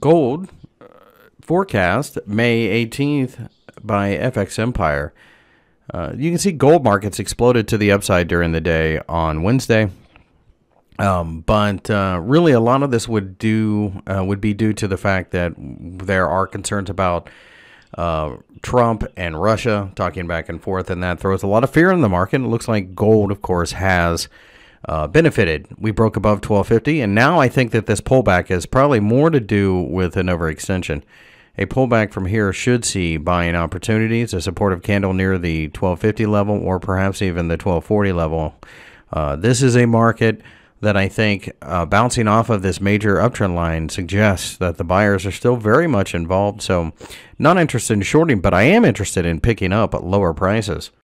gold uh, forecast May 18th by FX Empire. Uh, you can see gold markets exploded to the upside during the day on Wednesday. Um, but uh, really, a lot of this would do uh, would be due to the fact that there are concerns about uh, Trump and Russia talking back and forth, and that throws a lot of fear in the market. It looks like gold, of course, has uh, benefited. We broke above 1250, and now I think that this pullback is probably more to do with an overextension. A pullback from here should see buying opportunities, a supportive candle near the 1250 level, or perhaps even the 1240 level. Uh, this is a market that I think uh, bouncing off of this major uptrend line suggests that the buyers are still very much involved. So, not interested in shorting, but I am interested in picking up at lower prices.